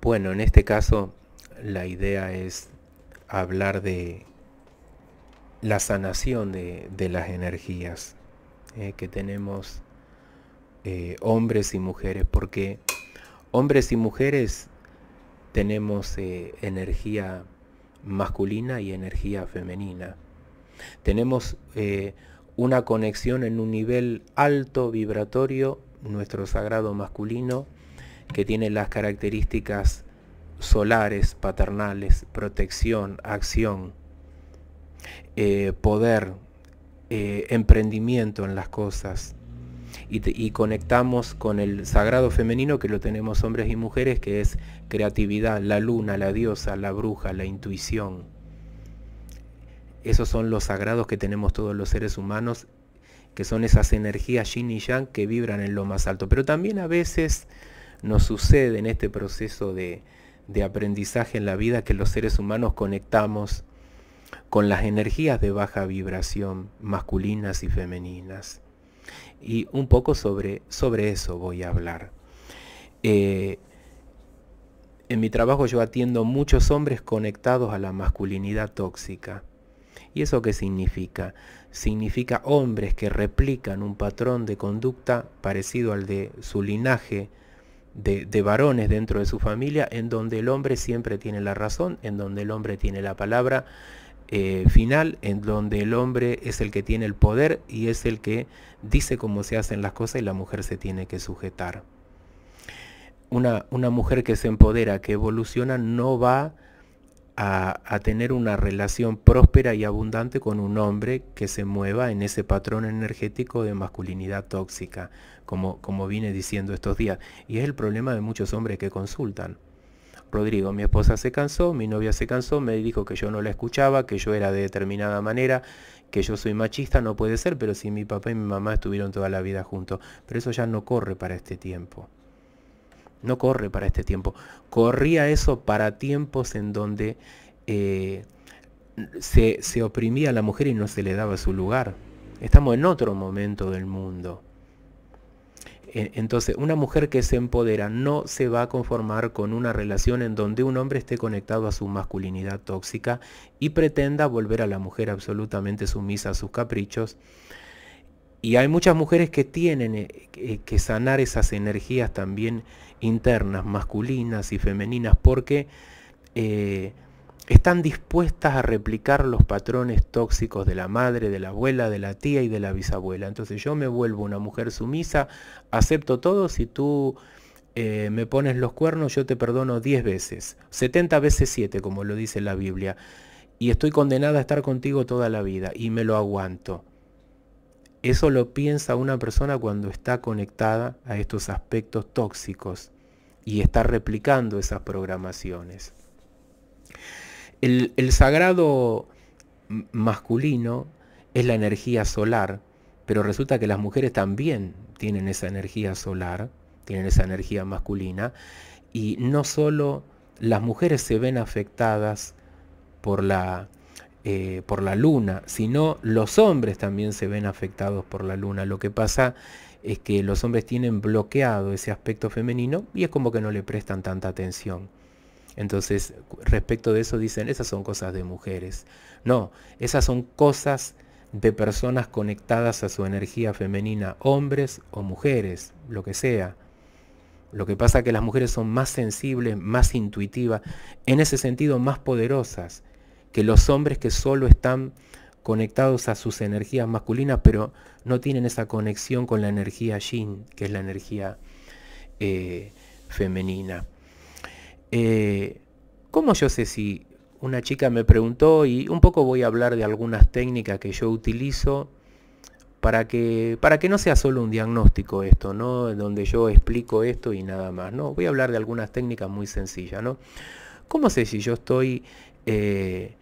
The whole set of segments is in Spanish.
Bueno, en este caso la idea es hablar de la sanación de, las energías eh, que tenemos eh, hombres y mujeres, porque hombres y mujeres tenemos eh, energía masculina y energía femenina. Tenemos una conexión en un nivel alto vibratorio, nuestro sagrado masculino, que tiene las características solares, paternales, protección, acción, eh, poder, eh, emprendimiento en las cosas. y, conectamos con el sagrado femenino que lo tenemos hombres y mujeres, que es creatividad, la luna, la diosa, la bruja, la intuición. Esos son los sagrados que tenemos todos los seres humanos, que son esas energías yin y yang que vibran en lo más alto. Pero también a veces nos sucede en este proceso de, aprendizaje en la vida que los seres humanos conectamos con las energías de baja vibración masculinas y femeninas. Y un poco sobre, sobre eso voy a hablar. Eh, en mi trabajo yo atiendo muchos hombres conectados a la masculinidad tóxica. ¿Y eso qué significa? Significa hombres que replican un patrón de conducta parecido al de su linaje, de, varones dentro de su familia, en donde el hombre siempre tiene la razón, en donde el hombre tiene la palabra eh, final, en donde el hombre es el que tiene el poder y es el que dice cómo se hacen las cosas y la mujer se tiene que sujetar. Una, una mujer que se empodera, que evoluciona, no va a, tener una relación próspera y abundante con un hombre que se mueva en ese patrón energético de masculinidad tóxica, como, como vine diciendo estos días. Y es el problema de muchos hombres que consultan. Rodrigo, mi esposa se cansó, mi novia se cansó, me dijo que yo no la escuchaba, que yo era de determinada manera, que yo soy machista, no puede ser, pero si mi papá y mi mamá estuvieron toda la vida juntos. Pero eso ya no corre para este tiempo no corre para este tiempo. Corría eso para tiempos en donde eh, se, se oprimía a la mujer y no se le daba su lugar. Estamos en otro momento del mundo. E, entonces, una mujer que se empodera no se va a conformar con una relación en donde un hombre esté conectado a su masculinidad tóxica y pretenda volver a la mujer absolutamente sumisa a sus caprichos. Y hay muchas mujeres que tienen eh, que sanar esas energías también internas, masculinas y femeninas, porque eh, están dispuestas a replicar los patrones tóxicos de la madre, de la abuela, de la tía y de la bisabuela. Entonces yo me vuelvo una mujer sumisa, acepto todo, si tú eh, me pones los cuernos, yo te perdono 10 veces, 70 veces 7, como lo dice la Biblia, y estoy condenada a estar contigo toda la vida, y me lo aguanto. Eso lo piensa una persona cuando está conectada a estos aspectos tóxicos y está replicando esas programaciones. El, sagrado masculino es la energía solar, pero resulta que las mujeres también tienen esa energía solar, tienen esa energía masculina, y no solo las mujeres se ven afectadas por la eh, por la luna, sino los hombres también se ven afectados por la luna. Lo que pasa es que los hombres tienen bloqueado ese aspecto femenino y es como que no le prestan tanta atención. Entonces, respecto de eso dicen, esas son cosas de mujeres. No, esas son cosas de personas conectadas a su energía femenina, hombres o mujeres, lo que sea. Lo que pasa es que las mujeres son más sensibles, más intuitivas, en ese sentido más poderosas que los hombres que solo están conectados a sus energías masculinas, pero no tienen esa conexión con la energía yin, que es la energía eh, femenina. Como eh, ¿Cómo yo sé si una chica me preguntó y un poco voy a hablar de algunas técnicas que yo utilizo para que, para que no sea solo un diagnóstico esto, ¿no? Donde yo explico esto y nada más, ¿no? Voy a hablar de algunas técnicas muy sencillas, ¿no? ¿Cómo sé si yo estoy eh,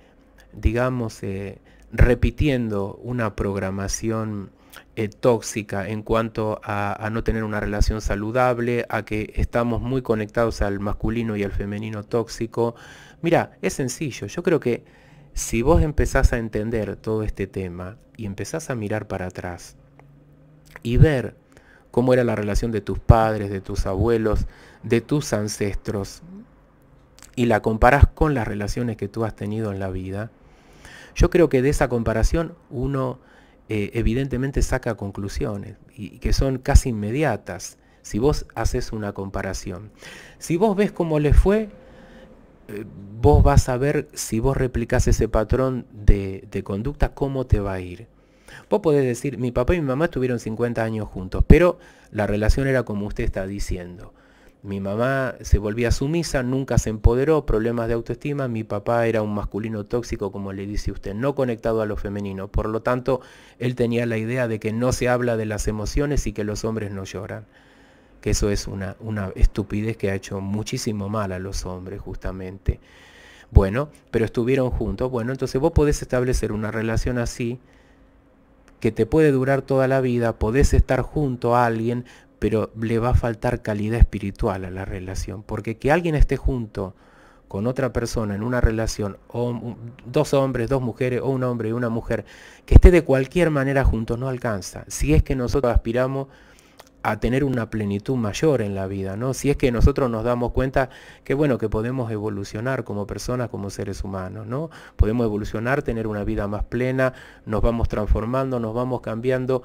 digamos, eh, repitiendo una programación eh, tóxica en cuanto a, a, no tener una relación saludable, a que estamos muy conectados al masculino y al femenino tóxico. Mira, es sencillo, yo creo que si vos empezás a entender todo este tema y empezás a mirar para atrás y ver cómo era la relación de tus padres, de tus abuelos, de tus ancestros, y la comparás con las relaciones que tú has tenido en la vida, yo creo que de esa comparación uno eh, evidentemente saca conclusiones y, que son casi inmediatas si vos haces una comparación. Si vos ves cómo le fue, eh, vos vas a ver si vos replicás ese patrón de, de conducta, cómo te va a ir. Vos podés decir, mi papá y mi mamá estuvieron 50 años juntos, pero la relación era como usted está diciendo. Mi mamá se volvía sumisa, nunca se empoderó, problemas de autoestima. Mi papá era un masculino tóxico, como le dice usted, no conectado a lo femenino. Por lo tanto, él tenía la idea de que no se habla de las emociones y que los hombres no lloran. Que eso es una, una estupidez que ha hecho muchísimo mal a los hombres, justamente. Bueno, pero estuvieron juntos. Bueno, entonces vos podés establecer una relación así, que te puede durar toda la vida, podés estar junto a alguien, pero le va a faltar calidad espiritual a la relación, porque que alguien esté junto con otra persona en una relación, o dos hombres, dos mujeres, o un hombre y una mujer, que esté de cualquier manera juntos no alcanza. Si es que nosotros aspiramos a tener una plenitud mayor en la vida, ¿no? Si es que nosotros nos damos cuenta que bueno, que podemos evolucionar como personas, como seres humanos, ¿no? Podemos evolucionar, tener una vida más plena, nos vamos transformando, nos vamos cambiando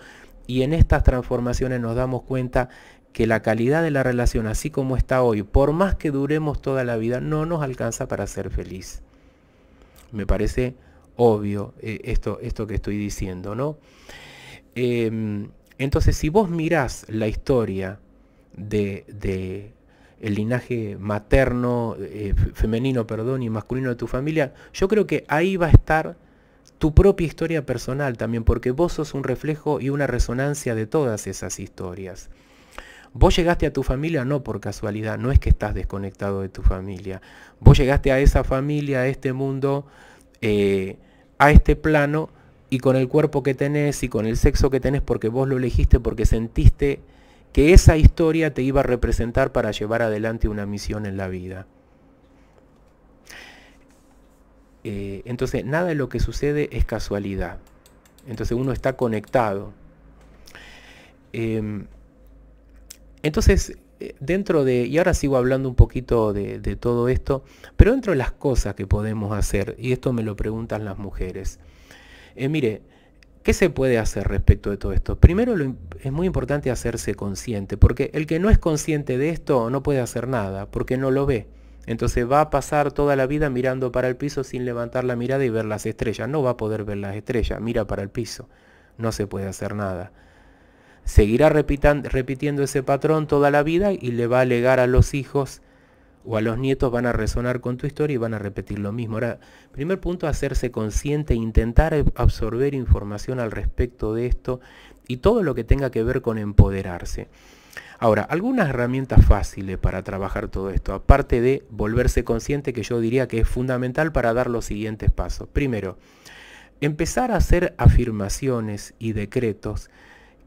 y en estas transformaciones nos damos cuenta que la calidad de la relación, así como está hoy, por más que duremos toda la vida, no nos alcanza para ser feliz. Me parece obvio eh, esto, esto, que estoy diciendo, ¿no? Em, entonces, si vos mirás la historia de, el linaje materno, eh, femenino, perdón, y masculino de tu familia, yo creo que ahí va a estar tu propia historia personal también, porque vos sos un reflejo y una resonancia de todas esas historias. Vos llegaste a tu familia no por casualidad, no es que estás desconectado de tu familia. Vos llegaste a esa familia, a este mundo, eh, a este plano y con el cuerpo que tenés y con el sexo que tenés porque vos lo elegiste, porque sentiste que esa historia te iba a representar para llevar adelante una misión en la vida. Eh, entonces, nada de lo que sucede es casualidad. Entonces, uno está conectado. Em, entonces, eh, dentro de, y ahora sigo hablando un poquito de, todo esto, pero dentro de las cosas que podemos hacer, y esto me lo preguntan las mujeres, eh, mire, ¿qué se puede hacer respecto de todo esto? Primero es muy importante hacerse consciente, porque el que no es consciente de esto no puede hacer nada, porque no lo ve. Entonces va a pasar toda la vida mirando para el piso sin levantar la mirada y ver las estrellas. No va a poder ver las estrellas, mira para el piso. No se puede hacer nada. Seguirá repitiendo ese patrón toda la vida y le va a alegar a los hijos o a los nietos van a resonar con tu historia y van a repetir lo mismo. Ahora, primer punto, hacerse consciente, intentar absorber información al respecto de esto y todo lo que tenga que ver con empoderarse. Ahora, algunas herramientas fáciles para trabajar todo esto, aparte de volverse consciente que yo diría que es fundamental para dar los siguientes pasos. Primero, empezar a hacer afirmaciones y decretos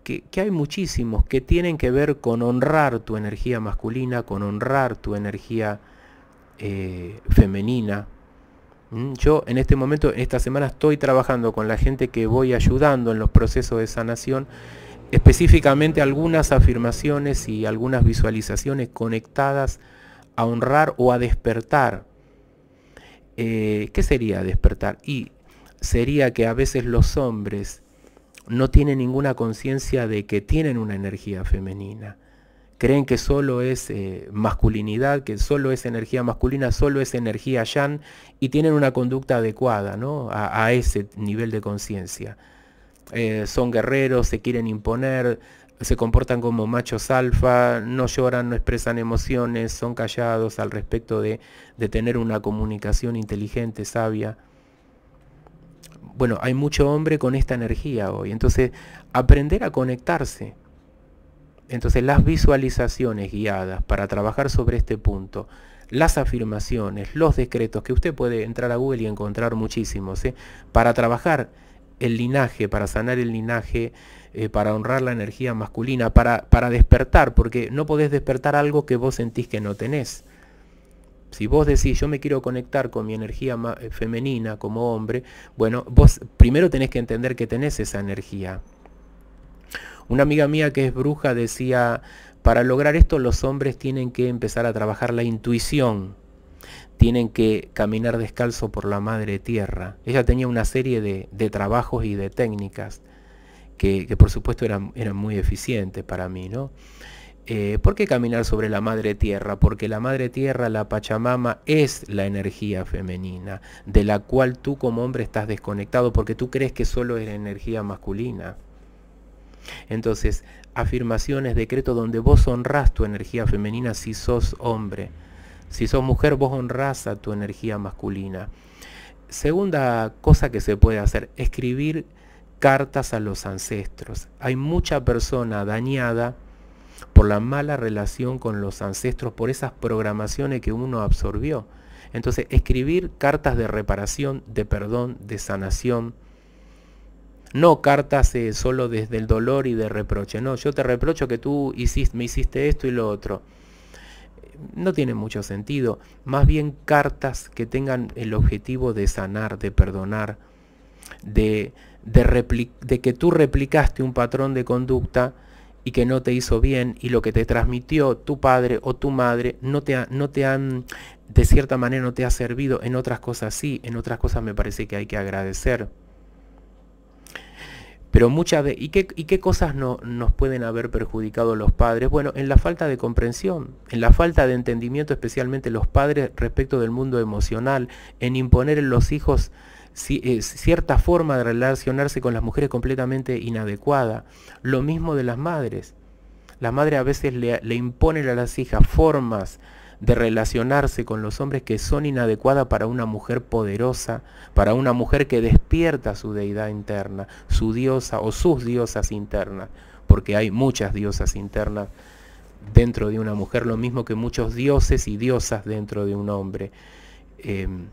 que, hay muchísimos que tienen que ver con honrar tu energía masculina, con honrar tu energía eh, femenina. Mm, yo en este momento, en esta semana, estoy trabajando con la gente que voy ayudando en los procesos de sanación específicamente algunas afirmaciones y algunas visualizaciones conectadas a honrar o a despertar. Eh, ¿Qué sería despertar? Y sería que a veces los hombres no tienen ninguna conciencia de que tienen una energía femenina. Creen que solo es eh, masculinidad, que solo es energía masculina, solo es energía yan, y tienen una conducta adecuada ¿no? a ese nivel de conciencia. Eh, son guerreros, se quieren imponer, se comportan como machos alfa, no lloran, no expresan emociones, son callados al respecto de, tener una comunicación inteligente, sabia. Bueno, hay mucho hombre con esta energía hoy, entonces aprender a conectarse. Entonces las visualizaciones guiadas para trabajar sobre este punto, las afirmaciones, los decretos, que usted puede entrar a Google y encontrar muchísimos, ¿eh? para trabajar el linaje, para sanar el linaje, eh, para honrar la energía masculina, para, para despertar, porque no podés despertar algo que vos sentís que no tenés. Si vos decís, yo me quiero conectar con mi energía eh, femenina como hombre, bueno, vos primero tenés que entender que tenés esa energía. Una amiga mía que es bruja decía, para lograr esto los hombres tienen que empezar a trabajar la intuición tienen que caminar descalzo por la madre tierra. Ella tenía una serie de, trabajos y de técnicas que, por supuesto eran, muy eficientes para mí, ¿no? Eh, ¿Por qué caminar sobre la madre tierra? Porque la madre tierra, la Pachamama, es la energía femenina, de la cual tú como hombre estás desconectado porque tú crees que solo es la energía masculina. Entonces, afirmaciones, decreto donde vos honrás tu energía femenina si sos hombre si sos mujer, vos honras a tu energía masculina. Segunda cosa que se puede hacer, escribir cartas a los ancestros. Hay mucha persona dañada por la mala relación con los ancestros, por esas programaciones que uno absorbió. Entonces, escribir cartas de reparación, de perdón, de sanación. No cartas eh, solo desde el dolor y de reproche. No, yo te reprocho que tú me hiciste esto y lo otro no tiene mucho sentido, más bien cartas que tengan el objetivo de sanar, de perdonar, de, de, que tú replicaste un patrón de conducta y que no te hizo bien y lo que te transmitió tu padre o tu madre no no te han, de cierta manera no te ha servido, en otras cosas sí, en otras cosas me parece que hay que agradecer. Pero muchas veces, ¿y qué, y qué cosas no, nos pueden haber perjudicado los padres? Bueno, en la falta de comprensión, en la falta de entendimiento, especialmente los padres respecto del mundo emocional, en imponer en los hijos eh, cierta forma de relacionarse con las mujeres completamente inadecuada. Lo mismo de las madres. La madre a veces le, le imponen a las hijas formas de relacionarse con los hombres que son inadecuadas para una mujer poderosa, para una mujer que despierta su deidad interna, su diosa o sus diosas internas, porque hay muchas diosas internas dentro de una mujer, lo mismo que muchos dioses y diosas dentro de un hombre. Em,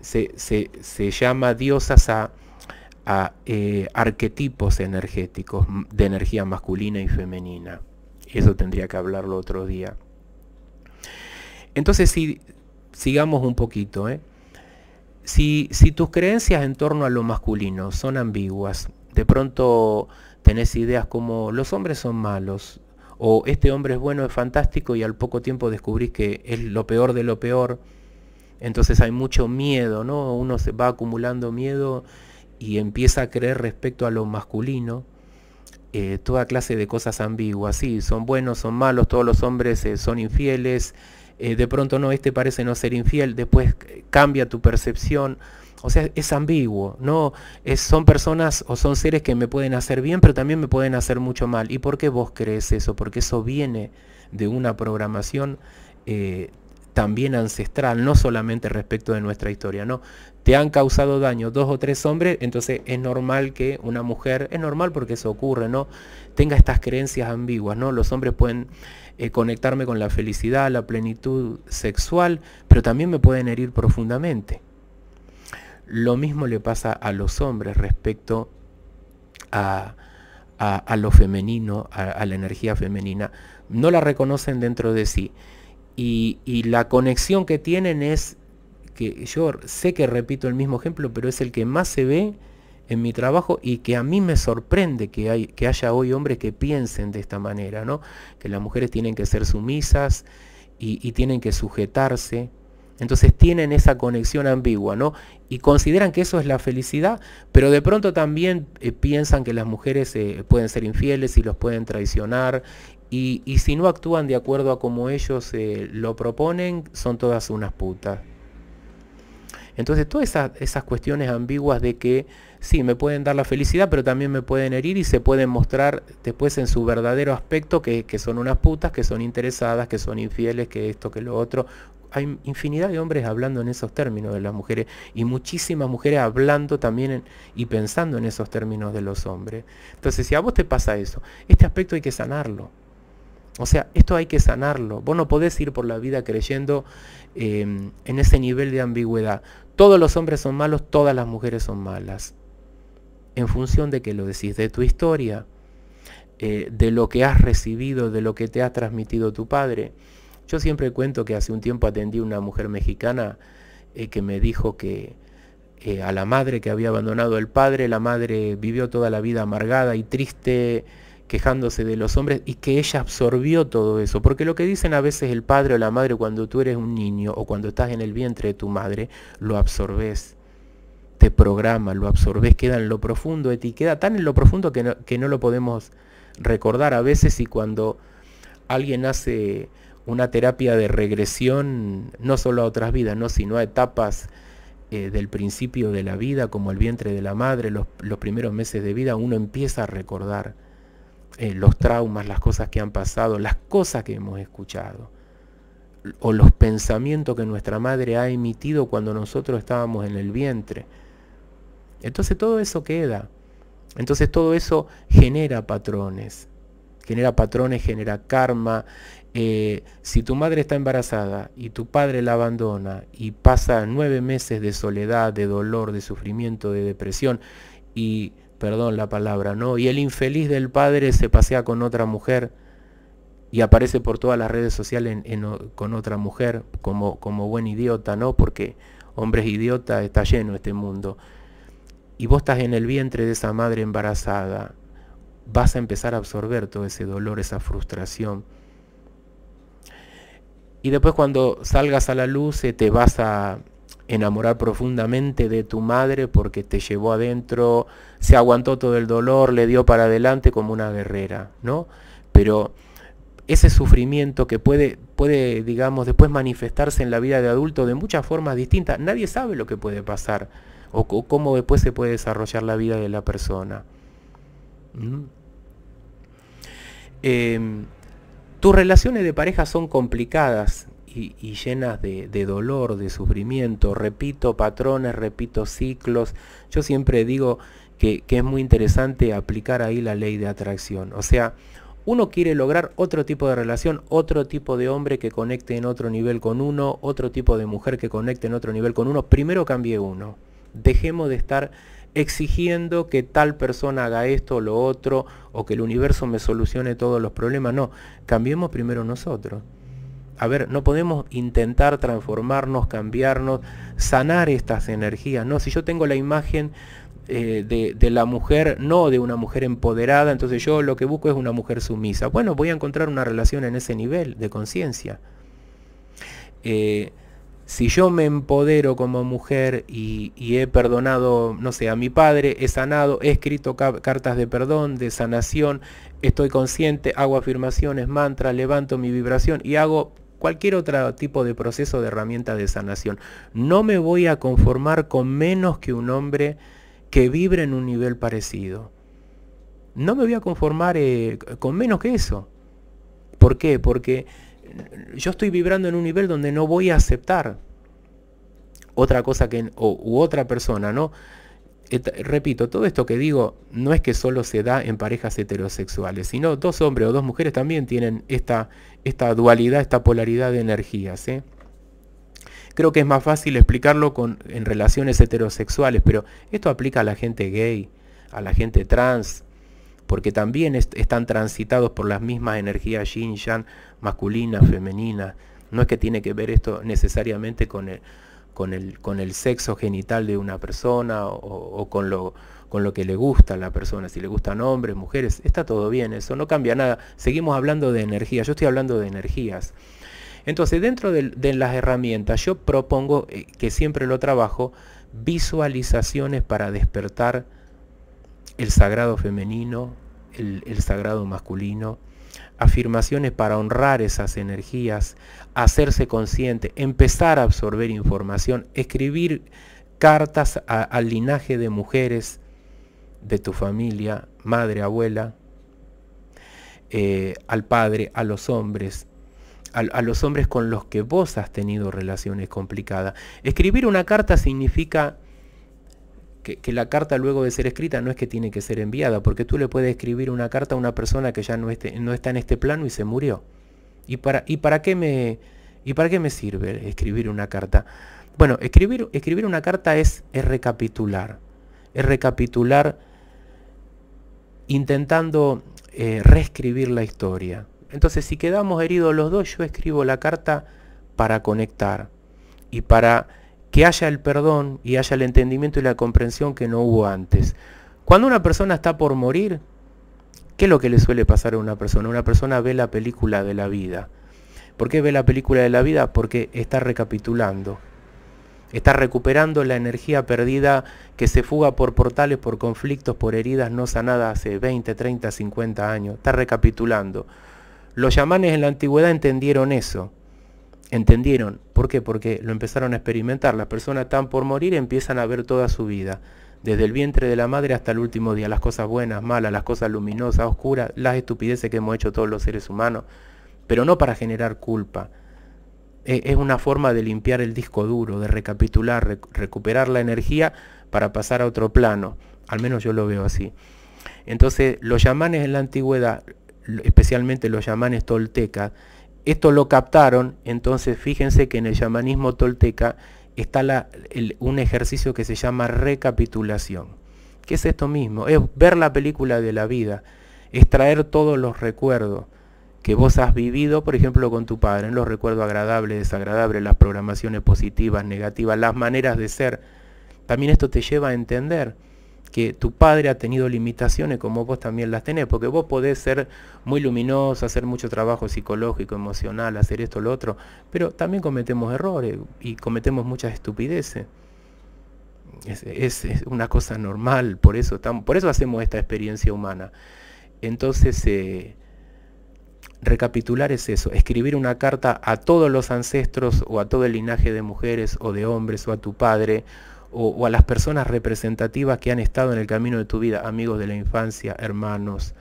se, llama diosas a, eh, arquetipos energéticos de energía masculina y femenina. Eso tendría que hablarlo otro día. Entonces, si, sigamos un poquito, ¿eh? si, si tus creencias en torno a lo masculino son ambiguas, de pronto tenés ideas como los hombres son malos, o este hombre es bueno, es fantástico, y al poco tiempo descubrís que es lo peor de lo peor, entonces hay mucho miedo, ¿no? Uno se va acumulando miedo y empieza a creer respecto a lo masculino. Eh, toda clase de cosas ambiguas, sí, son buenos, son malos, todos los hombres eh, son infieles, eh, de pronto no, este parece no ser infiel, después cambia tu percepción. O sea, es ambiguo, ¿no? Es, son personas o son seres que me pueden hacer bien, pero también me pueden hacer mucho mal. ¿Y por qué vos crees eso? Porque eso viene de una programación eh, también ancestral, no solamente respecto de nuestra historia, ¿no? han causado daño dos o tres hombres, entonces es normal que una mujer, es normal porque se ocurre, ¿no? Tenga estas creencias ambiguas, ¿no? Los hombres pueden eh, conectarme con la felicidad, la plenitud sexual, pero también me pueden herir profundamente. Lo mismo le pasa a los hombres respecto a, a, lo femenino, a, la energía femenina. No la reconocen dentro de sí. Y, y la conexión que tienen es yo sé que repito el mismo ejemplo, pero es el que más se ve en mi trabajo y que a mí me sorprende que, haya hoy hombres que piensen de esta manera, ¿no? que las mujeres tienen que ser sumisas y, tienen que sujetarse. Entonces tienen esa conexión ambigua, ¿no? Y consideran que eso es la felicidad, pero de pronto también eh, piensan que las mujeres eh, pueden ser infieles y los pueden traicionar y, si no actúan de acuerdo a como ellos eh, lo proponen, son todas unas putas. Entonces todas esas, cuestiones ambiguas de que sí, me pueden dar la felicidad, pero también me pueden herir y se pueden mostrar después en su verdadero aspecto que, son unas putas, que son interesadas, que son infieles, que esto, que lo otro, hay infinidad de hombres hablando en esos términos de las mujeres y muchísimas mujeres hablando también y pensando en esos términos de los hombres. Entonces, si a vos te pasa eso, este aspecto hay que sanarlo. O sea, esto hay que sanarlo. Vos no podés ir por la vida creyendo em, en ese nivel de ambigüedad. Todos los hombres son malos, todas las mujeres son malas. En función de que lo decís, de tu historia, eh, de lo que has recibido, de lo que te ha transmitido tu padre. Yo siempre cuento que hace un tiempo atendí a una mujer mexicana eh, que me dijo que eh, a la madre que había abandonado el padre, la madre vivió toda la vida amargada y triste quejándose de los hombres y que ella absorbió todo eso. Porque lo que dicen a veces el padre o la madre cuando tú eres un niño o cuando estás en el vientre de tu madre, lo absorbes, te programa, lo absorbes, queda en lo profundo de ti, queda tan en lo profundo que no, lo podemos recordar a veces y cuando alguien hace una terapia de regresión, no solo a otras vidas, ¿no? sino a etapas eh, del principio de la vida, como el vientre de la madre, los primeros meses de vida, uno empieza a recordar eh, los traumas, las cosas que han pasado, las cosas que hemos escuchado, o los pensamientos que nuestra madre ha emitido cuando nosotros estábamos en el vientre. Entonces todo eso queda. Entonces todo eso genera patrones. Genera patrones, genera karma. Eh, si tu madre está embarazada y tu padre la abandona y pasa nueve meses de soledad, de dolor, de sufrimiento, de depresión y perdón la palabra, ¿no? Y el infeliz del padre se pasea con otra mujer y aparece por todas las redes sociales con otra mujer como, como buen idiota, ¿no? Porque hombres idiota está lleno este mundo. Y vos estás en el vientre de esa madre embarazada, vas a empezar a absorber todo ese dolor, esa frustración. Y después cuando salgas a la luz eh, te vas a, enamorar profundamente de tu madre porque te llevó adentro, se aguantó todo el dolor, le dio para adelante como una guerrera, ¿no? Pero ese sufrimiento que puede, puede, digamos, después manifestarse en la vida de adulto de muchas formas distintas, nadie sabe lo que puede pasar o, cómo después se puede desarrollar la vida de la persona. ¿Mm? Em, tus relaciones de pareja son complicadas, y, llenas de, dolor, de sufrimiento. Repito patrones, repito ciclos. Yo siempre digo que, que es muy interesante aplicar ahí la ley de atracción. O sea, uno quiere lograr otro tipo de relación, otro tipo de hombre que conecte en otro nivel con uno, otro tipo de mujer que conecte en otro nivel con uno. Primero cambie uno. Dejemos de estar exigiendo que tal persona haga esto o lo otro, o que el universo me solucione todos los problemas. No, cambiemos primero nosotros a ver, no podemos intentar transformarnos, cambiarnos, sanar estas energías, ¿no? Si yo tengo la imagen eh, de, la mujer, no de una mujer empoderada, entonces yo lo que busco es una mujer sumisa. Bueno, voy a encontrar una relación en ese nivel de conciencia. Eh, si yo me empodero como mujer y, he perdonado, no sé, a mi padre, he sanado, he escrito cartas de perdón, de sanación, estoy consciente, hago afirmaciones, mantra, levanto mi vibración y hago cualquier otro tipo de proceso de herramienta de sanación. No me voy a conformar con menos que un hombre que vibre en un nivel parecido. No me voy a conformar eh, con menos que eso. ¿Por qué? Porque eh, yo estoy vibrando en un nivel donde no voy a aceptar otra cosa que o, u otra persona, ¿no? repito, todo esto que digo no es que solo se da en parejas heterosexuales, sino dos hombres o dos mujeres también tienen esta, esta dualidad, esta polaridad de energías. ¿eh? Creo que es más fácil explicarlo con, en relaciones heterosexuales, pero esto aplica a la gente gay, a la gente trans, porque también están transitados por las mismas energías yin-yang, masculina, femenina. No es que tiene que ver esto necesariamente con el con el, sexo genital de una persona o, con, lo, que le gusta a la persona, si le gustan hombres, mujeres, está todo bien, eso no cambia nada. Seguimos hablando de energía, yo estoy hablando de energías. Entonces, dentro de, las herramientas, yo propongo, eh, que siempre lo trabajo, visualizaciones para despertar el sagrado femenino, el, el sagrado masculino, afirmaciones para honrar esas energías, hacerse consciente, empezar a absorber información, escribir cartas al linaje de mujeres de tu familia, madre, abuela, eh, al padre, a los hombres, a, los hombres con los que vos has tenido relaciones complicadas. Escribir una carta significa que, la carta luego de ser escrita no es que tiene que ser enviada, porque tú le puedes escribir una carta a una persona que ya no, no está en este plano y se murió. ¿Y para, y para qué me, ¿Y para qué me sirve escribir una carta? Bueno, escribir, escribir una carta es, recapitular. Es recapitular intentando eh, reescribir la historia. Entonces, si quedamos heridos los dos, yo escribo la carta para conectar y para que haya el perdón y haya el entendimiento y la comprensión que no hubo antes. Cuando una persona está por morir, ¿qué es lo que le suele pasar a una persona? Una persona ve la película de la vida. ¿Por qué ve la película de la vida? Porque está recapitulando. Está recuperando la energía perdida que se fuga por portales, por conflictos, por heridas no sanadas hace 20, 30, 50 años. Está recapitulando. Los yamanes en la antigüedad entendieron eso. Entendieron. ¿Por qué? Porque lo empezaron a experimentar. Las personas están por morir empiezan a ver toda su vida. Desde el vientre de la madre hasta el último día. Las cosas buenas, malas, las cosas luminosas, oscuras, las estupideces que hemos hecho todos los seres humanos. Pero no para generar culpa. E, es una forma de limpiar el disco duro, de recapitular, recuperar la energía para pasar a otro plano. Al menos yo lo veo así. Entonces, los yamanes en la antigüedad, especialmente los yamanes toltecas, esto lo captaron, entonces fíjense que en el chamanismo tolteca está un ejercicio que se llama recapitulación. ¿Qué es esto mismo? Es ver la película de la vida, extraer todos los recuerdos que vos has vivido, por ejemplo, con tu padre, los recuerdos agradables, desagradables, las programaciones positivas, negativas, las maneras de ser. También esto te lleva a entender que tu padre ha tenido limitaciones como vos también las tenés, porque vos podés ser muy luminoso, hacer mucho trabajo psicológico, emocional, hacer esto, lo otro, pero también cometemos errores y cometemos muchas estupideces. Es, una cosa normal, por eso, por eso hacemos esta experiencia humana. Entonces, eh, recapitular es eso, escribir una carta a todos los ancestros o a todo el linaje de mujeres o de hombres o a tu padre o, a las personas representativas que han estado en el camino de tu vida, amigos de la infancia, hermanos,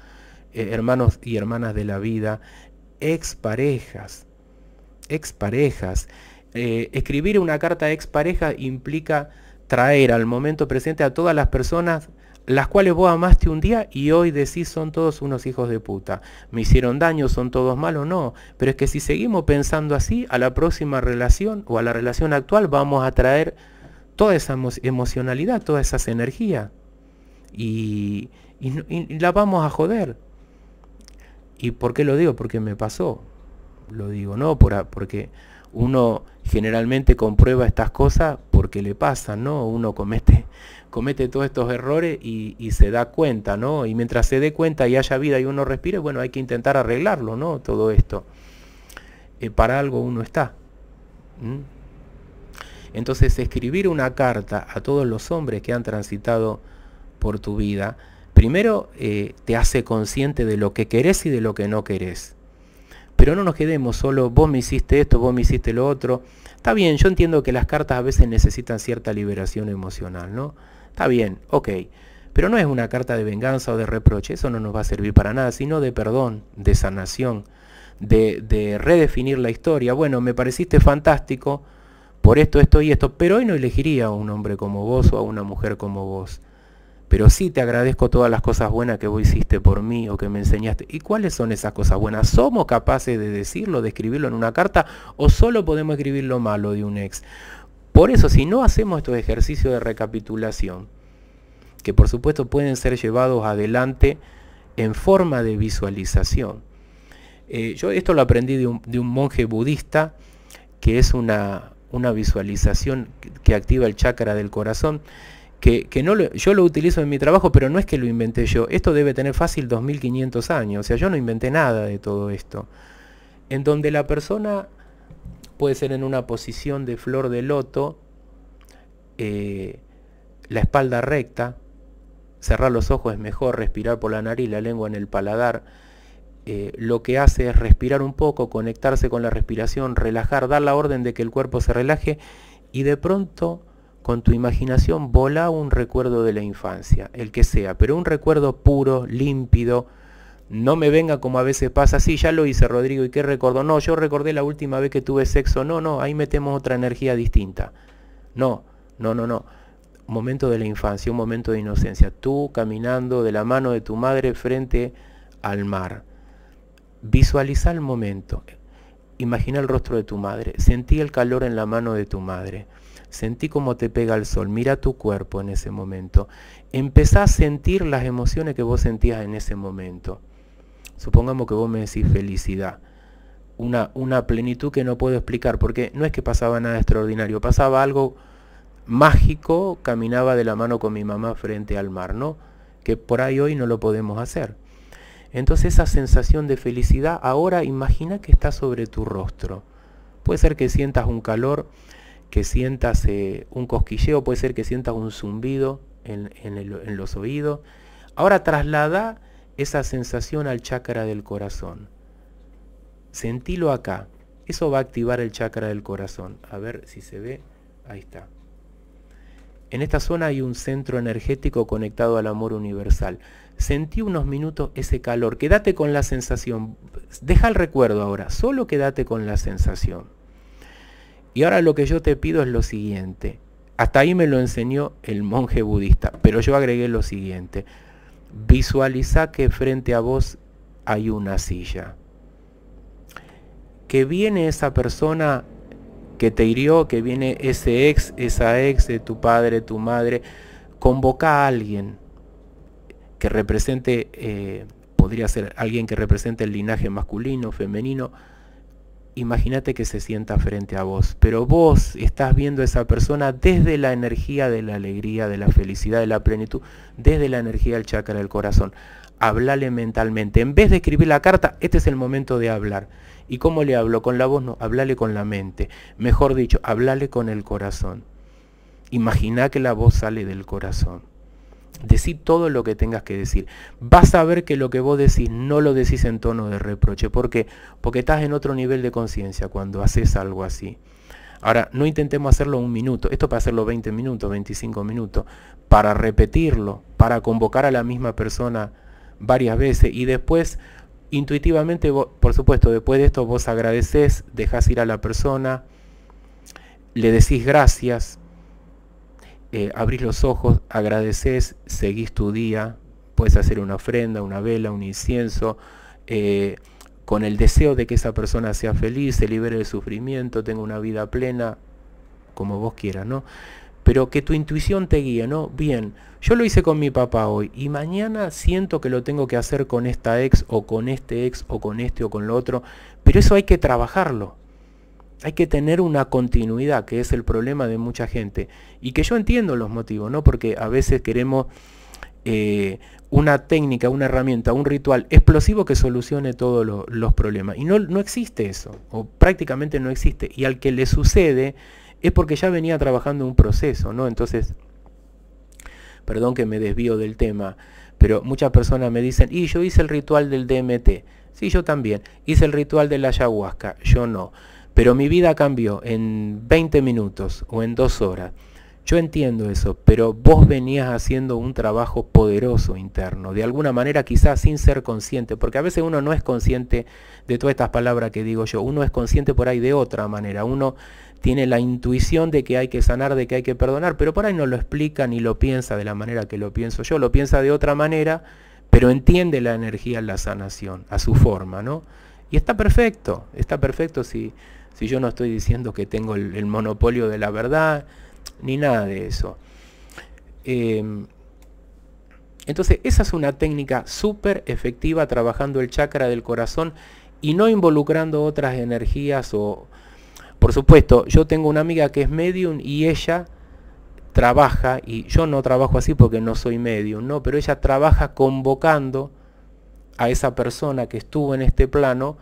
eh, hermanos y hermanas de la vida, exparejas, exparejas. Eh, escribir una carta a expareja implica traer al momento presente a todas las personas las cuales vos amaste un día y hoy decís son todos unos hijos de puta. Me hicieron daño, son todos malos, no. Pero es que si seguimos pensando así, a la próxima relación o a la relación actual vamos a traer toda esa emocionalidad, todas esas energías. Y, y, la vamos a joder. ¿Y por qué lo digo? Porque me pasó. Lo digo, ¿no? Por, porque uno generalmente comprueba estas cosas porque le pasan, ¿no? Uno comete, comete todos estos errores y, se da cuenta, ¿no? Y mientras se dé cuenta y haya vida y uno respire, bueno, hay que intentar arreglarlo, ¿no? Todo esto. Eh, para algo uno está. Entonces escribir una carta a todos los hombres que han transitado por tu vida, primero eh, te hace consciente de lo que querés y de lo que no querés. Pero no nos quedemos solo, vos me hiciste esto, vos me hiciste lo otro. Está bien, yo entiendo que las cartas a veces necesitan cierta liberación emocional, ¿no? Está bien, ok. Pero no es una carta de venganza o de reproche, eso no nos va a servir para nada, sino de perdón, de sanación, de, de redefinir la historia. Bueno, me pareciste fantástico, por esto, estoy y esto, pero hoy no elegiría a un hombre como vos o a una mujer como vos. Pero sí te agradezco todas las cosas buenas que vos hiciste por mí o que me enseñaste. ¿Y cuáles son esas cosas buenas? ¿Somos capaces de decirlo, de escribirlo en una carta o solo podemos escribir lo malo de un ex? Por eso, si no hacemos estos ejercicios de recapitulación, que por supuesto pueden ser llevados adelante en forma de visualización. Eh, yo esto lo aprendí de un monje budista que es una, una visualización que, activa el chakra del corazón, que, no yo lo utilizo en mi trabajo, pero no es que lo inventé yo. Esto debe tener fácil 2500 años, o sea, yo no inventé nada de todo esto. En donde la persona puede ser en una posición de flor de loto, eh, la espalda recta, cerrar los ojos es mejor, respirar por la nariz, la lengua en el paladar, eh, lo que hace es respirar un poco, conectarse con la respiración, relajar, dar la orden de que el cuerpo se relaje y de pronto con tu imaginación vola un recuerdo de la infancia, el que sea, pero un recuerdo puro, límpido, no me venga como a veces pasa, sí, ya lo hice Rodrigo, ¿y qué recuerdo? No, yo recordé la última vez que tuve sexo, no, no, ahí metemos otra energía distinta. No, no, no, no. Momento de la infancia, un momento de inocencia. Tú caminando de la mano de tu madre frente al mar. Visualiza el momento. Imagina el rostro de tu madre. Sentí el calor en la mano de tu madre. Sentí cómo te pega el sol. Mira tu cuerpo en ese momento. Empezá a sentir las emociones que vos sentías en ese momento. Supongamos que vos me decís felicidad. Una, una plenitud que no puedo explicar, porque no es que pasaba nada extraordinario, pasaba algo mágico, caminaba de la mano con mi mamá frente al mar, ¿no? Que por ahí hoy no lo podemos hacer. Entonces esa sensación de felicidad ahora imagina que está sobre tu rostro. Puede ser que sientas un calor, que sientas eh, un cosquilleo, puede ser que sientas un zumbido en, en los oídos. Ahora traslada esa sensación al chakra del corazón. Sentilo acá. Eso va a activar el chakra del corazón. A ver si se ve. Ahí está. En esta zona hay un centro energético conectado al amor universal sentí unos minutos ese calor, quédate con la sensación, deja el recuerdo ahora, solo quédate con la sensación. Y ahora lo que yo te pido es lo siguiente, hasta ahí me lo enseñó el monje budista, pero yo agregué lo siguiente, visualiza que frente a vos hay una silla, que viene esa persona que te hirió, que viene ese ex, esa ex de tu padre, tu madre, convoca a alguien, que represente, eh, podría ser alguien que represente el linaje masculino, femenino, imagínate que se sienta frente a vos, pero vos estás viendo a esa persona desde la energía de la alegría, de la felicidad, de la plenitud, desde la energía del chakra del corazón. Hablale mentalmente. En vez de escribir la carta, este es el momento de hablar. ¿Y cómo le hablo? Con la voz no, hablale con la mente. Mejor dicho, hablale con el corazón. Imagina que la voz sale del corazón. Decí todo lo que tengas que decir. Vas a ver que lo que vos decís no lo decís en tono de reproche. ¿Por qué? Porque estás en otro nivel de conciencia cuando haces algo así. Ahora, no intentemos hacerlo un minuto, esto para hacerlo 20 minutos, 25 minutos, para repetirlo, para convocar a la misma persona varias veces y después, intuitivamente, por supuesto, después de esto vos agradeces, dejas ir a la persona, le decís gracias, eh, abrís los ojos, agradeces, seguís tu día, puedes hacer una ofrenda, una vela, un incienso, eh, con el deseo de que esa persona sea feliz, se libere del sufrimiento, tenga una vida plena, como vos quieras, ¿no? Pero que tu intuición te guíe, ¿no? Bien, yo lo hice con mi papá hoy y mañana siento que lo tengo que hacer con esta ex o con este ex o con este o con lo otro, pero eso hay que trabajarlo hay que tener una continuidad, que es el problema de mucha gente. Y que yo entiendo los motivos, ¿no? Porque a veces queremos eh, una técnica, una herramienta, un ritual explosivo que solucione todos los problemas. Y no, no existe eso, o prácticamente no existe. Y al que le sucede es porque ya venía trabajando un proceso, ¿no? Entonces, perdón que me desvío del tema, pero muchas personas me dicen, y yo hice el ritual del DMT. Sí, yo también. Hice el ritual de la ayahuasca, yo no pero mi vida cambió en 20 minutos o en dos horas. Yo entiendo eso, pero vos venías haciendo un trabajo poderoso interno, de alguna manera quizás sin ser consciente, porque a veces uno no es consciente de todas estas palabras que digo yo, uno es consciente por ahí de otra manera, uno tiene la intuición de que hay que sanar, de que hay que perdonar, pero por ahí no lo explica ni lo piensa de la manera que lo pienso yo, lo piensa de otra manera, pero entiende la energía en la sanación, a su forma, ¿no? Y está perfecto, está perfecto si... Si yo no estoy diciendo que tengo el, monopolio de la verdad, ni nada de eso. Em, entonces, esa es una técnica súper efectiva trabajando el chakra del corazón y no involucrando otras energías o... Por supuesto, yo tengo una amiga que es medium y ella trabaja, y yo no trabajo así porque no soy medium, ¿no? pero ella trabaja convocando a esa persona que estuvo en este plano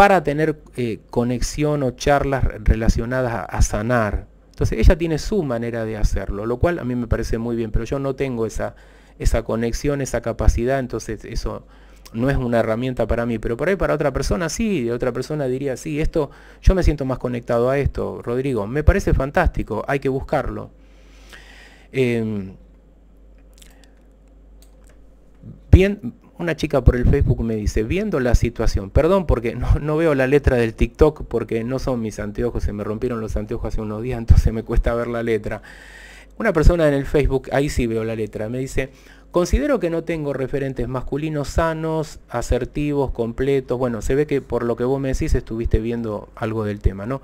para tener eh, conexión o charlas relacionadas a, sanar. Entonces ella tiene su manera de hacerlo, lo cual a mí me parece muy bien, pero yo no tengo esa, esa conexión, esa capacidad, entonces eso no es una herramienta para mí, pero por ahí para otra persona sí, otra persona diría, sí, esto, yo me siento más conectado a esto, Rodrigo, me parece fantástico, hay que buscarlo. Em, bien, una chica por el Facebook me dice, viendo la situación, perdón porque no, veo la letra del TikTok porque no son mis anteojos, se me rompieron los anteojos hace unos días, entonces me cuesta ver la letra. Una persona en el Facebook, ahí sí veo la letra, me dice, considero que no tengo referentes masculinos sanos, asertivos, completos. Bueno, se ve que por lo que vos me decís estuviste viendo algo del tema, ¿no?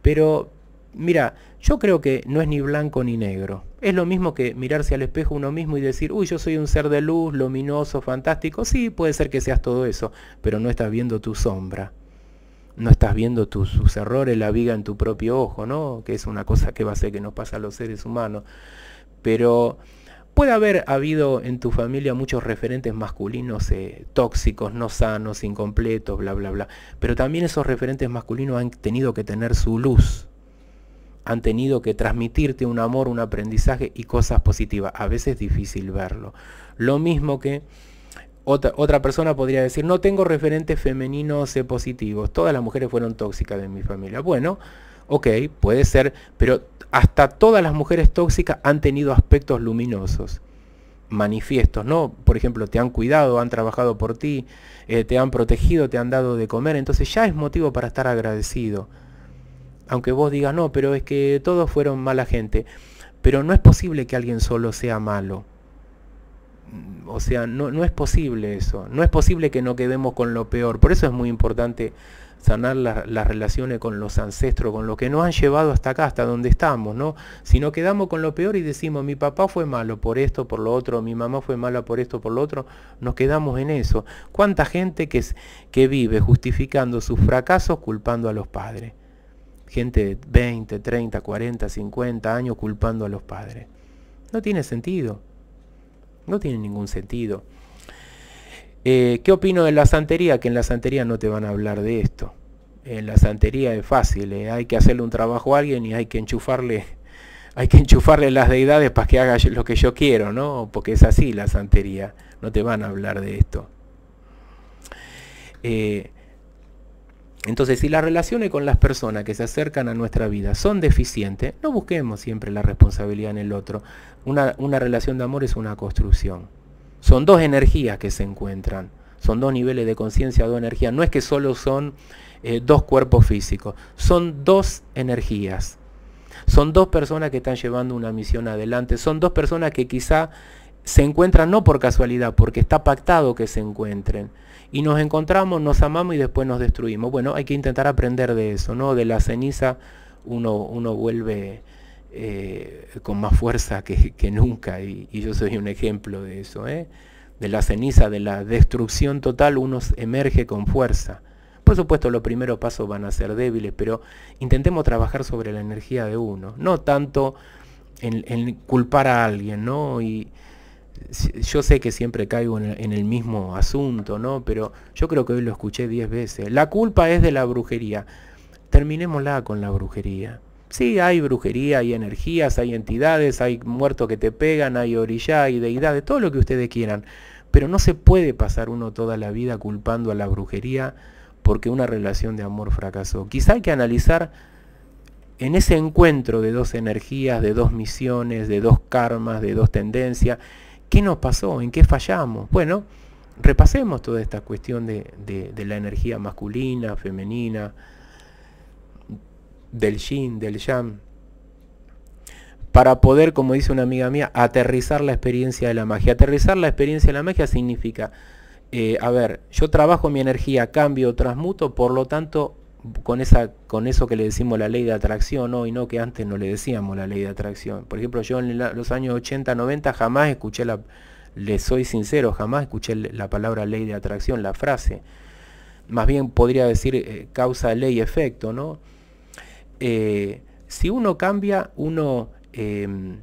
Pero Mira, yo creo que no es ni blanco ni negro. Es lo mismo que mirarse al espejo uno mismo y decir, uy, yo soy un ser de luz, luminoso, fantástico. Sí, puede ser que seas todo eso, pero no estás viendo tu sombra. No estás viendo tus, errores, la viga en tu propio ojo, ¿no? Que es una cosa que va a ser que nos pasa a los seres humanos. Pero puede haber habido en tu familia muchos referentes masculinos eh, tóxicos, no sanos, incompletos, bla, bla, bla. Pero también esos referentes masculinos han tenido que tener su luz han tenido que transmitirte un amor, un aprendizaje y cosas positivas. A veces es difícil verlo. Lo mismo que otra, otra persona podría decir, no tengo referentes femeninos positivos, todas las mujeres fueron tóxicas de mi familia. Bueno, ok, puede ser, pero hasta todas las mujeres tóxicas han tenido aspectos luminosos manifiestos, ¿no? Por ejemplo, te han cuidado, han trabajado por ti, eh, te han protegido, te han dado de comer, entonces ya es motivo para estar agradecido aunque vos digas, no, pero es que todos fueron mala gente. Pero no es posible que alguien solo sea malo. Mm, o sea, no, no es posible eso. No es posible que no quedemos con lo peor. Por eso es muy importante sanar las relaciones con los ancestros, con lo que nos han llevado hasta acá, hasta donde estamos, ¿no? Si no quedamos con lo peor y decimos, mi papá fue malo por esto, por lo otro, mi mamá fue mala por esto, por lo otro, nos quedamos en eso. ¿Cuánta gente que, que vive justificando sus fracasos culpando a los padres? gente de 20, 30, 40, 50 años culpando a los padres. No tiene sentido. No tiene ningún sentido. Eh, ¿Qué opino de la santería? Que en la santería no te van a hablar de esto. En la santería es fácil, eh. hay que hacerle un trabajo a alguien y hay que enchufarle, hay que enchufarle las deidades para que haga lo que yo quiero, ¿no? Porque es así la santería. No te van a hablar de esto. Eh, entonces, si las relaciones con las personas que se acercan a nuestra vida son deficientes, no busquemos siempre la responsabilidad en el otro. Una, relación de amor es una construcción. Son dos energías que se encuentran, son dos niveles de conciencia, dos energías. No es que solo son eh, dos cuerpos físicos, son dos energías. Son dos personas que están llevando una misión adelante, son dos personas que quizá se encuentran no por casualidad, porque está pactado que se encuentren y nos encontramos, nos amamos y después nos destruimos. Bueno, hay que intentar aprender de eso, ¿no? De la ceniza uno, uno vuelve eh, con más fuerza que, nunca y, yo soy un ejemplo de eso, ¿eh? De la ceniza, de la destrucción total, uno emerge con fuerza. Por supuesto, los primeros pasos van a ser débiles, pero intentemos trabajar sobre la energía de uno, no tanto en, culpar a alguien, ¿no? yo sé que siempre caigo en el, mismo asunto, ¿no? Pero yo creo que hoy lo escuché diez veces. La culpa es de la brujería. Terminémosla con la brujería. Sí, hay brujería, hay energías, hay entidades, hay muertos que te pegan, hay orilla, hay deidades, todo lo que ustedes quieran. Pero no se puede pasar uno toda la vida culpando a la brujería porque una relación de amor fracasó. Quizá hay que analizar en ese encuentro de dos energías, de dos misiones, de dos karmas, de dos tendencias, ¿Qué nos pasó? ¿En qué fallamos? Bueno, repasemos toda esta cuestión de, la energía masculina, femenina, del yin, del yang, para poder, como dice una amiga mía, aterrizar la experiencia de la magia. Aterrizar la experiencia de la magia significa, eh, a ver, yo trabajo mi energía, cambio, transmuto, por lo tanto con, esa, con eso que le decimos la ley de atracción y ¿no? que antes no le decíamos la ley de atracción. Por ejemplo, yo en los años 80, 90 jamás escuché la, le soy sincero, jamás escuché la palabra ley de atracción, la frase. Más bien podría decir eh, causa, ley, efecto, ¿no? Eh, si uno cambia, uno em,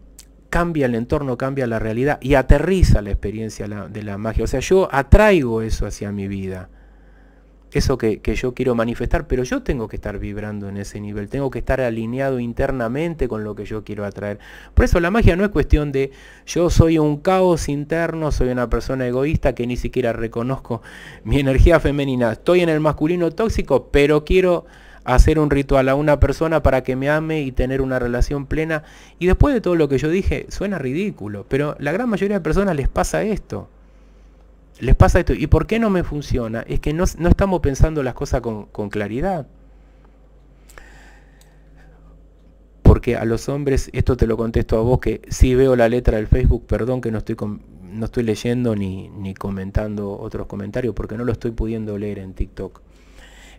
cambia el entorno, cambia la realidad y aterriza la experiencia de la magia. O sea, yo atraigo eso hacia mi vida eso que, que, yo quiero manifestar, pero yo tengo que estar vibrando en ese nivel, tengo que estar alineado internamente con lo que yo quiero atraer. Por eso la magia no es cuestión de yo soy un caos interno, soy una persona egoísta que ni siquiera reconozco mi energía femenina, estoy en el masculino tóxico, pero quiero hacer un ritual a una persona para que me ame y tener una relación plena. Y después de todo lo que yo dije, suena ridículo, pero la gran mayoría de personas les pasa esto les pasa esto. ¿Y por qué no me funciona? Es que no, estamos pensando las cosas con, claridad. Porque a los hombres, esto te lo contesto a vos, que si veo la letra del Facebook, perdón que no estoy, no estoy leyendo ni, ni comentando otros comentarios, porque no lo estoy pudiendo leer en TikTok.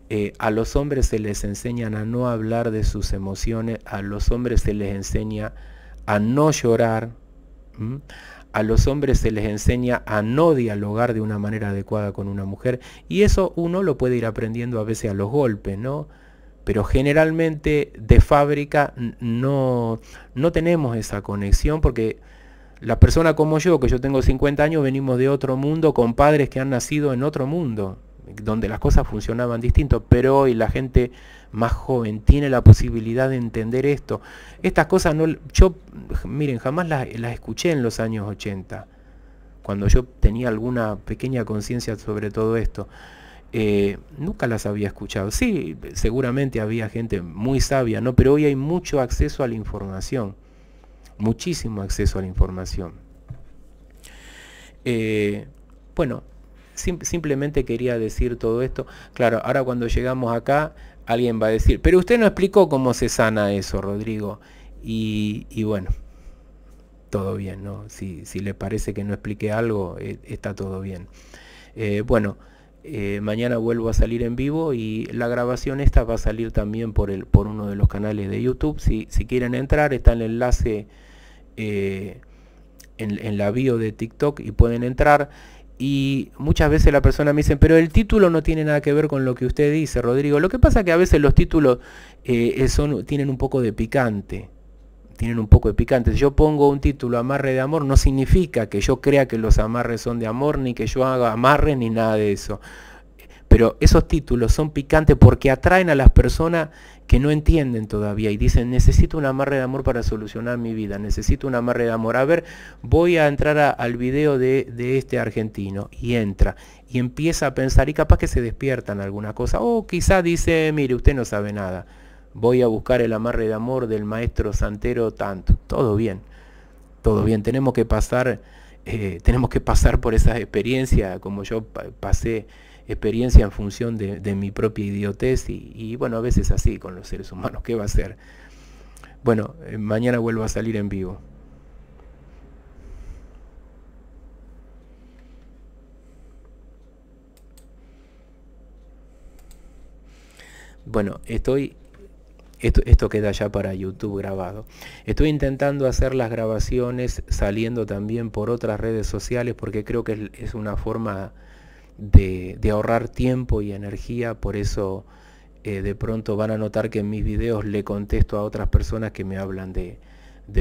Eh, a los hombres se les enseñan a no hablar de sus emociones, a los hombres se les enseña a no llorar a los hombres se les enseña a no dialogar de una manera adecuada con una mujer y eso uno lo puede ir aprendiendo a veces a los golpes, ¿no? Pero generalmente de fábrica no, no tenemos esa conexión porque la persona como yo, que yo tengo 50 años, venimos de otro mundo con padres que han nacido en otro mundo, donde las cosas funcionaban distinto, pero hoy la gente más joven tiene la posibilidad de entender esto. Estas cosas no, yo, miren, jamás las, escuché en los años 80, cuando yo tenía alguna pequeña conciencia sobre todo esto. Eh, nunca las había escuchado. Sí, seguramente había gente muy sabia, ¿no? Pero hoy hay mucho acceso a la información, muchísimo acceso a la información. Eh, bueno, simplemente quería decir todo esto. Claro, ahora cuando llegamos acá, alguien va a decir, pero usted no explicó cómo se sana eso, Rodrigo. Y, bueno, todo bien, ¿no? Si, le parece que no expliqué algo, eh, está todo bien. Eh, bueno. Eh, mañana vuelvo a salir en vivo y la grabación esta va a salir también por, el, por uno de los canales de YouTube. Si, si quieren entrar, está el enlace en, en, la bio de TikTok y pueden entrar y muchas veces la persona me dice, pero el título no tiene nada que ver con lo que usted dice, Rodrigo. Lo que pasa es que a veces los títulos eh, eh, son, tienen un poco de picante. Tienen un poco de picante. Si yo pongo un título amarre de amor, no significa que yo crea que los amarres son de amor, ni que yo haga amarre ni nada de eso. Pero esos títulos son picantes porque atraen a las personas que no entienden todavía y dicen, necesito un amarre de amor para solucionar mi vida, necesito un amarre de amor. A ver, voy a entrar al video de, este argentino y entra y empieza a pensar y capaz que se despiertan alguna cosa. O quizá dice, mire, usted no sabe nada, voy a buscar el amarre de amor del maestro Santero tanto. Todo bien, todo bien, tenemos que pasar... Eh, tenemos que pasar por esas experiencias como yo pasé experiencia en función de, mi propia idiotez y, bueno, a veces así con los seres humanos, ¿qué va a ser? Bueno, eh, mañana vuelvo a salir en vivo. Bueno, estoy esto, esto, queda ya para YouTube grabado. Estoy intentando hacer las grabaciones saliendo también por otras redes sociales porque creo que es, es una forma de, ahorrar tiempo y energía, por eso eh, de pronto van a notar que en mis videos le contesto a otras personas que me hablan de,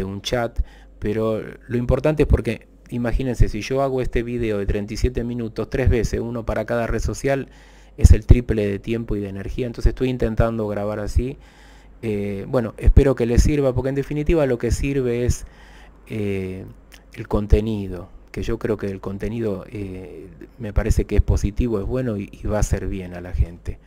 un chat, pero lo importante es porque imagínense, si yo hago este video de 37 minutos tres veces, uno para cada red social, es el triple de tiempo y de energía, entonces estoy intentando grabar así. Eh, bueno, espero que les sirva, porque en definitiva lo que sirve es eh, el contenido, que yo creo que el contenido eh, me parece que es positivo, es bueno y, va a ser bien a la gente.